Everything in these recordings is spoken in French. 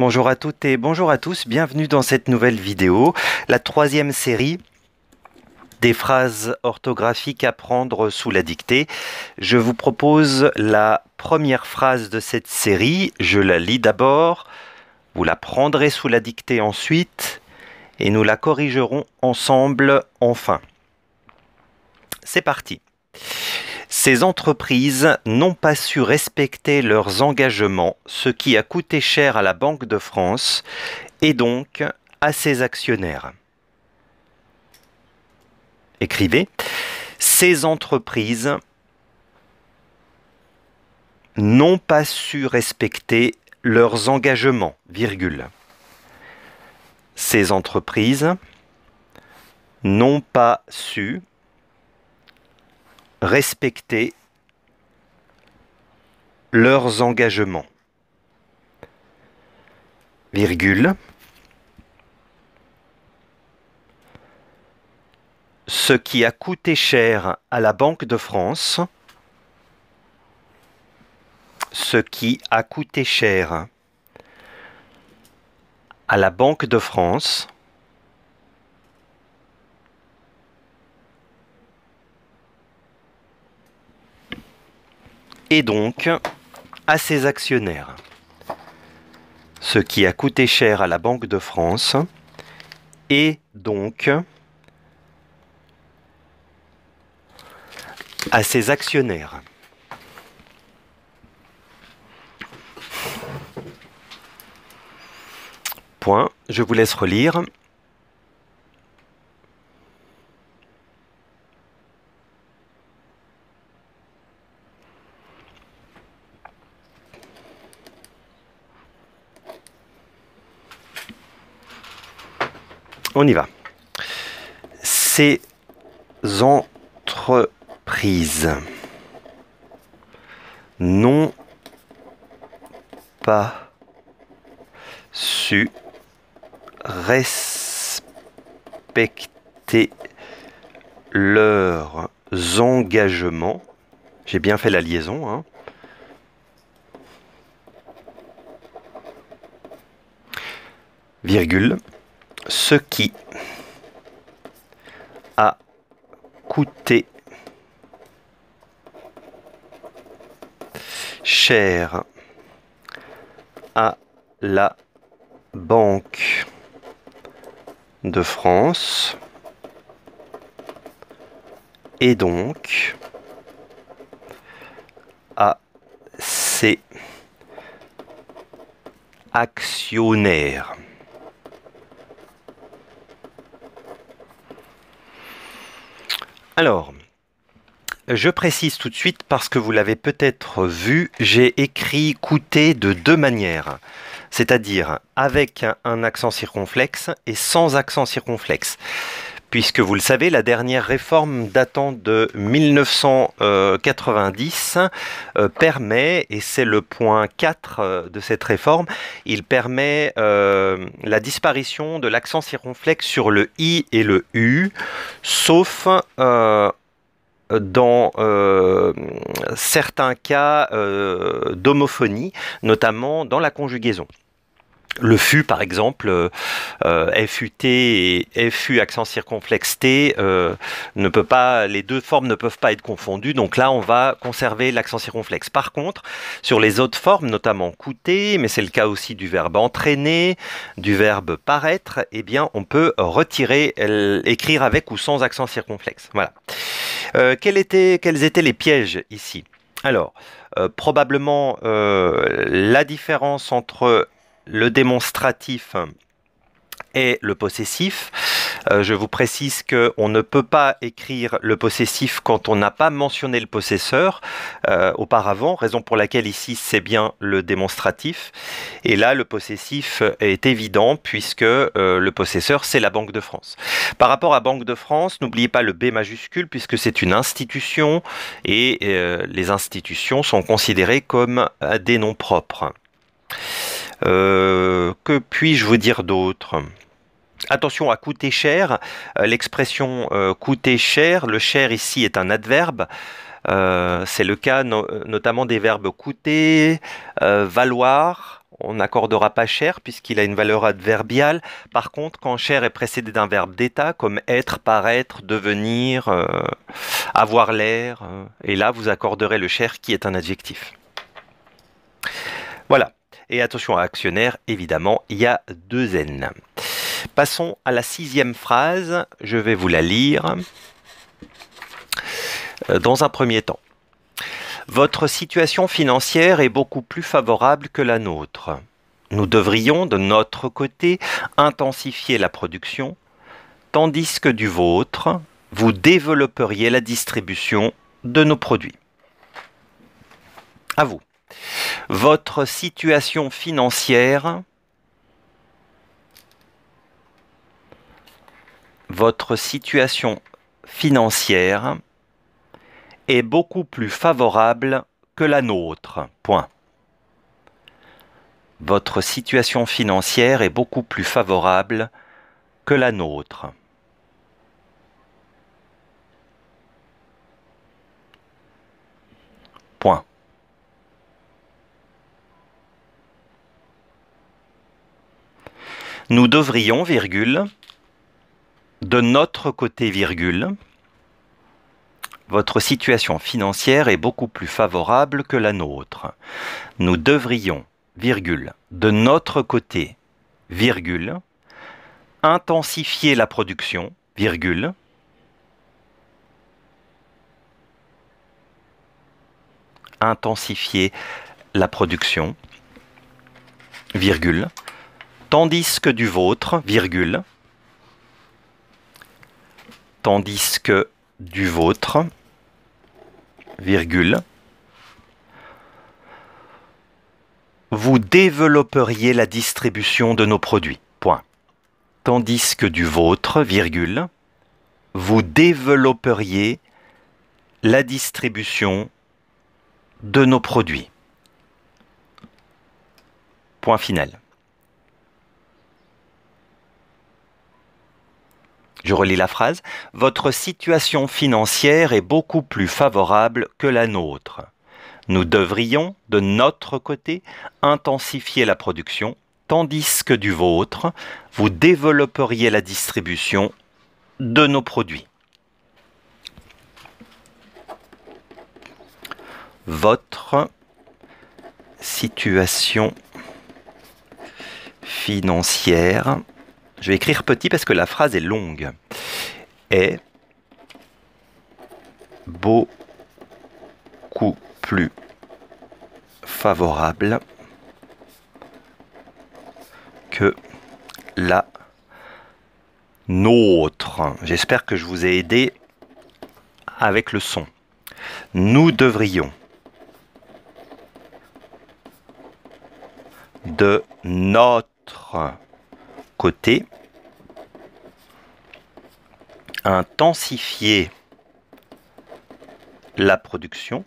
Bonjour à toutes et bonjour à tous, bienvenue dans cette nouvelle vidéo, la troisième série des phrases orthographiques à prendre sous la dictée. Je vous propose la première phrase de cette série, je la lis d'abord, vous la prendrez sous la dictée ensuite et nous la corrigerons ensemble enfin. C'est parti. Ces entreprises n'ont pas su respecter leurs engagements, ce qui a coûté cher à la Banque de France et donc à ses actionnaires. Écrivez, ces entreprises n'ont pas su respecter leurs engagements, virgule. Ces entreprises n'ont pas su respecter leurs engagements. Virgule. Ce qui a coûté cher à la Banque de France, ce qui a coûté cher à la Banque de France, et donc à ses actionnaires. Ce qui a coûté cher à la Banque de France et donc à ses actionnaires. Point. Je vous laisse relire. on y va. Ces entreprises n'ont pas su respecter leurs engagements. J'ai bien fait la liaison. Hein. virgule ce qui a coûté cher à la Banque de France et donc à ses actionnaires. Alors, je précise tout de suite parce que vous l'avez peut-être vu, j'ai écrit coûter de deux manières, c'est-à-dire avec un accent circonflexe et sans accent circonflexe puisque vous le savez, la dernière réforme datant de 1990 euh, permet, et c'est le point 4 euh, de cette réforme, il permet euh, la disparition de l'accent circonflexe sur le I et le U, sauf dans certains cas d'homophonie, notamment dans la conjugaison le fut », par exemple, euh, euh, FUT et FU accent circonflexe T euh, ne peut pas, les deux formes ne peuvent pas être confondues. Donc là, on va conserver l'accent circonflexe. Par contre, sur les autres formes, notamment coûter, mais c'est le cas aussi du verbe entraîner, du verbe paraître, eh bien, on peut retirer, écrire avec ou sans accent circonflexe. Voilà. quels, étaient, les pièges ici alors, probablement la différence entre le démonstratif et le possessif. Euh, je vous précise qu'on ne peut pas écrire le possessif quand on n'a pas mentionné le possesseur euh, auparavant, raison pour laquelle ici c'est bien le démonstratif. Et là, le possessif est évident puisque euh, le possesseur, c'est la Banque de France. Par rapport à Banque de France, n'oubliez pas le B majuscule puisque c'est une institution et les institutions sont considérées comme des noms propres. Euh, que puis-je vous dire d'autre Attention à coûter cher. Euh, l'expression euh, coûter cher, le cher ici est un adverbe. c'est le cas notamment des verbes coûter, valoir. On n'accordera pas cher puisqu'il a une valeur adverbiale. Par contre, quand cher est précédé d'un verbe d'état comme être, paraître, devenir, avoir l'air, et là vous accorderez le cher qui est un adjectif. Voilà. Et attention à actionnaire, évidemment, il y a deux N. Passons à la sixième phrase, je vais vous la lire euh, dans un premier temps. Votre situation financière est beaucoup plus favorable que la nôtre. Nous devrions, de notre côté, intensifier la production, tandis que du vôtre, vous développeriez la distribution de nos produits. À vous. Votre situation financière, votre situation financière est beaucoup plus favorable que la nôtre. Votre situation financière est beaucoup plus favorable que la nôtre. Nous devrions, virgule, de notre côté, virgule, votre situation financière est beaucoup plus favorable que la nôtre. Nous devrions, virgule, de notre côté, virgule, intensifier la production, virgule, intensifier la production, virgule, tandis que du vôtre, virgule, tandis que du vôtre, virgule, vous développeriez la distribution de nos produits, point. Tandis que du vôtre, virgule, vous développeriez la distribution de nos produits. Point final. Je relis la phrase. Votre situation financière est beaucoup plus favorable que la nôtre. Nous devrions, de notre côté, intensifier la production, tandis que du vôtre, vous développeriez la distribution de nos produits. Votre situation financière je vais écrire petit parce que la phrase est longue. Est beaucoup plus favorable que la nôtre. J'espère que je vous ai aidé avec le son. Nous devrions de notre côté, intensifier la production,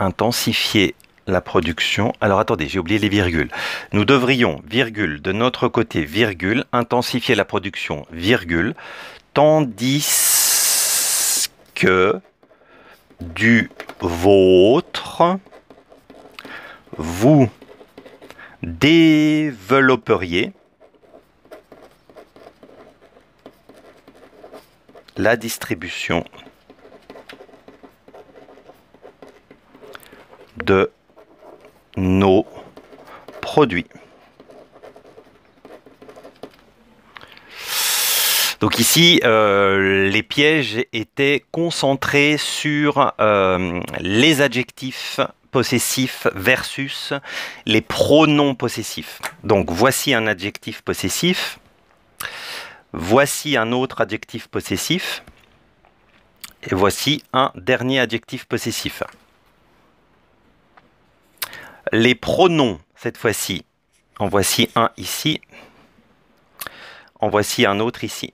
intensifier la production. Alors attendez, j'ai oublié les virgules. Nous devrions, virgule, de notre côté, virgule, intensifier la production, virgule, tandis que du vôtre, vous développeriez la distribution de nos produits. Donc ici, euh, les pièges étaient concentrés sur euh, les adjectifs possessif versus les pronoms possessifs. Donc voici un adjectif possessif, voici un autre adjectif possessif, et voici un dernier adjectif possessif. Les pronoms, cette fois-ci, en voici un ici, en voici un autre ici.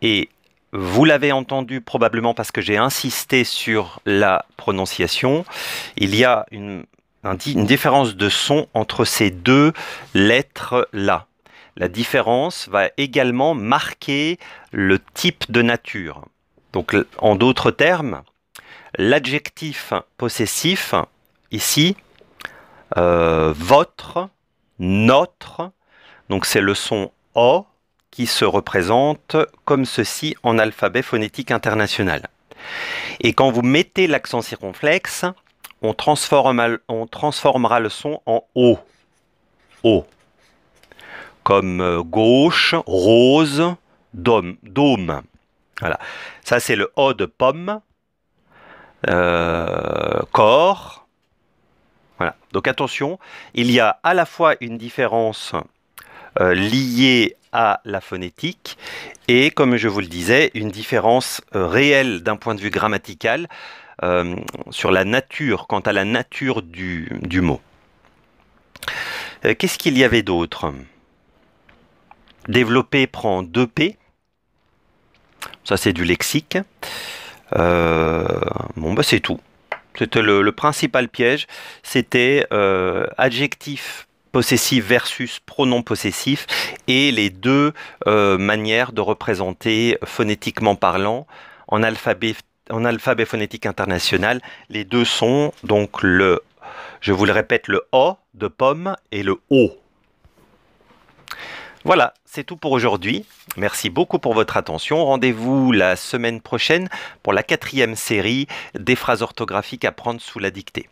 Et vous l'avez entendu probablement parce que j'ai insisté sur la prononciation. Il y a une, différence de son entre ces deux lettres-là. La différence va également marquer le type de nature. Donc en d'autres termes, l'adjectif possessif, ici, euh, votre, notre, donc c'est le son O qui se représente comme ceci en alphabet phonétique international. Et quand vous mettez l'accent circonflexe, on, transformera le son en O. O. Comme euh, gauche, rose, dôme. Voilà. Ça, c'est le O de pomme. Euh, corps. Voilà. Donc attention, il y a à la fois une différence euh, lié à la phonétique et, comme je vous le disais, une différence euh, réelle d'un point de vue grammatical euh, sur la nature, quant à la nature du, mot. Qu'est-ce qu'il y avait d'autre Développer prend deux P. Ça, c'est du lexique. bon, bah, c'est tout. C'était le, le, principal piège. C'était adjectif possessif versus pronom possessif et les deux euh, manières de représenter phonétiquement parlant en alphabet, en alphabet phonétique international. Les deux sont donc le, je vous le répète, le O de pomme et le O. Voilà, c'est tout pour aujourd'hui. Merci beaucoup pour votre attention. Rendez-vous la semaine prochaine pour la quatrième série des phrases orthographiques à prendre sous la dictée.